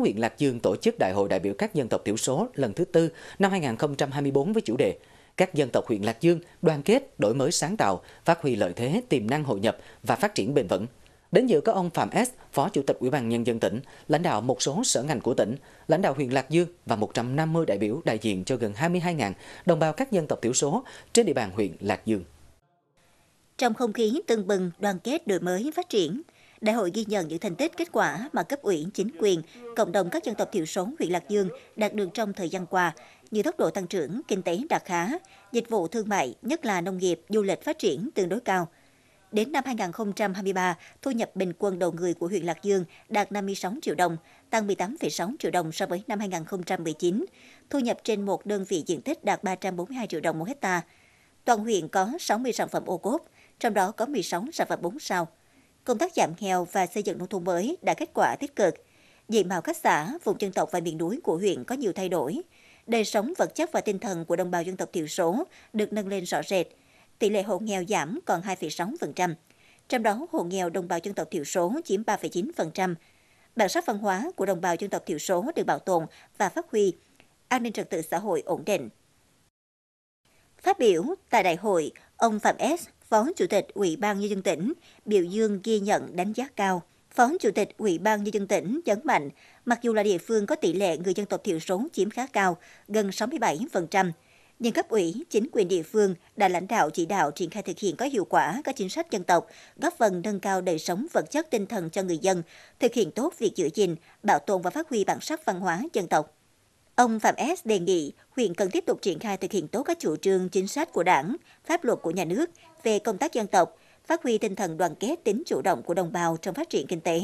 huyện Lạc Dương tổ chức Đại hội đại biểu các dân tộc thiểu số lần thứ tư năm 2024 với chủ đề các dân tộc huyện Lạc Dương đoàn kết, đổi mới sáng tạo, phát huy lợi thế, tiềm năng hội nhập và phát triển bền vững. Đến dự có ông Phạm S, Phó Chủ tịch Ủy ban Nhân dân tỉnh, lãnh đạo một số sở ngành của tỉnh, lãnh đạo huyện Lạc Dương và 150 đại biểu đại diện cho gần 22.000 đồng bào các dân tộc thiểu số trên địa bàn huyện Lạc Dương. Trong không khí tưng bừng đoàn kết đổi mới phát triển, Đại hội ghi nhận những thành tích kết quả mà cấp ủy, chính quyền, cộng đồng các dân tộc thiểu số huyện Lạc Dương đạt được trong thời gian qua, như tốc độ tăng trưởng, kinh tế đạt khá, dịch vụ thương mại, nhất là nông nghiệp, du lịch phát triển tương đối cao. Đến năm 2023, thu nhập bình quân đầu người của huyện Lạc Dương đạt 56 triệu đồng, tăng 18,6 triệu đồng so với năm 2019. Thu nhập trên một đơn vị diện tích đạt 342 triệu đồng một hecta. Toàn huyện có 60 sản phẩm ô cốp, trong đó có 16 sản phẩm 4 sao, công tác giảm nghèo và xây dựng nông thôn mới đã kết quả tích cực. Diện mạo các xã, vùng dân tộc và miền núi của huyện có nhiều thay đổi. Đời sống vật chất và tinh thần của đồng bào dân tộc thiểu số được nâng lên rõ rệt. Tỷ lệ hộ nghèo giảm còn 2,6%. Trong đó, hộ nghèo đồng bào dân tộc thiểu số chiếm 3,9%. Bản sắc văn hóa của đồng bào dân tộc thiểu số được bảo tồn và phát huy. An ninh trật tự xã hội ổn định. Phát biểu tại đại hội, ông Phạm S. Phó Chủ tịch Ủy ban Nhân dân tỉnh biểu dương ghi nhận đánh giá cao. Phó Chủ tịch Ủy ban Nhân dân tỉnh nhấn mạnh, mặc dù là địa phương có tỷ lệ người dân tộc thiểu số chiếm khá cao, gần 67%, nhưng cấp ủy, chính quyền địa phương đã lãnh đạo chỉ đạo triển khai thực hiện có hiệu quả các chính sách dân tộc, góp phần nâng cao đời sống vật chất tinh thần cho người dân, thực hiện tốt việc giữ gìn, bảo tồn và phát huy bản sắc văn hóa dân tộc. Ông Phạm S. đề nghị huyện cần tiếp tục triển khai thực hiện tốt các chủ trương chính sách của đảng, pháp luật của nhà nước về công tác dân tộc, phát huy tinh thần đoàn kết tính chủ động của đồng bào trong phát triển kinh tế,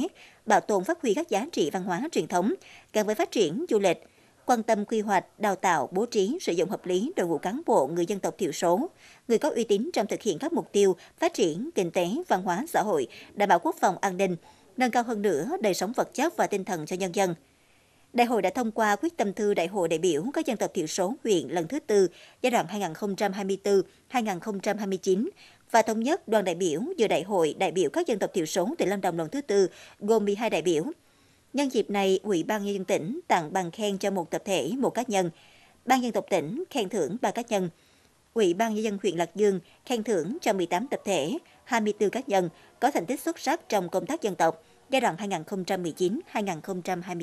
bảo tồn phát huy các giá trị văn hóa truyền thống gắn với phát triển du lịch, quan tâm quy hoạch, đào tạo, bố trí, sử dụng hợp lý đội ngũ cán bộ người dân tộc thiểu số, người có uy tín trong thực hiện các mục tiêu phát triển kinh tế, văn hóa xã hội, đảm bảo quốc phòng an ninh, nâng cao hơn nữa đời sống vật chất và tinh thần cho nhân dân. Đại hội đã thông qua quyết tâm thư Đại hội đại biểu các dân tộc thiểu số huyện lần thứ tư giai đoạn 2024-2029 và thống nhất đoàn đại biểu dự Đại hội đại biểu các dân tộc thiểu số tỉnh Lâm Đồng lần thứ tư gồm 12 đại biểu. Nhân dịp này, Ủy ban nhân dân tỉnh tặng bằng khen cho một tập thể, một cá nhân. Ban dân tộc tỉnh khen thưởng ba cá nhân. Ủy ban nhân dân huyện Lạc Dương khen thưởng cho 18 tập thể, 24 cá nhân có thành tích xuất sắc trong công tác dân tộc giai đoạn 2019-2024.